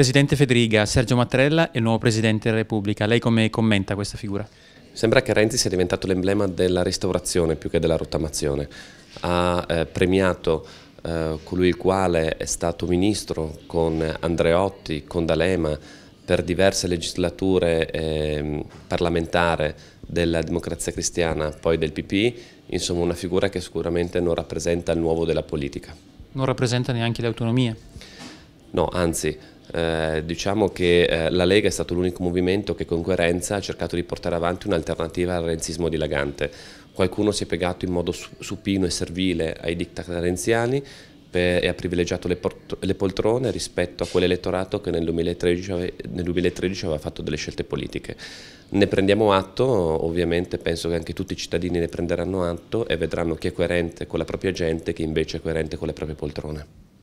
Presidente Federica, Sergio Mattarella è il nuovo Presidente della Repubblica. Lei come commenta questa figura? Sembra che Renzi sia diventato l'emblema della restaurazione più che della rottamazione. Ha eh, premiato eh, colui il quale è stato ministro con Andreotti, con D'Alema, per diverse legislature eh, parlamentari della democrazia cristiana, poi del PP, insomma una figura che sicuramente non rappresenta il nuovo della politica. Non rappresenta neanche le autonomie? No, anzi, eh, diciamo che eh, la Lega è stato l'unico movimento che con coerenza ha cercato di portare avanti un'alternativa al renzismo dilagante. Qualcuno si è piegato in modo supino e servile ai diktat renziani e ha privilegiato le, le, poltrone rispetto a quell'elettorato che nel 2013, nel 2013 aveva fatto delle scelte politiche. Ne prendiamo atto, ovviamente penso che anche tutti i cittadini ne prenderanno atto e vedranno chi è coerente con la propria gente e chi invece è coerente con le proprie poltrone.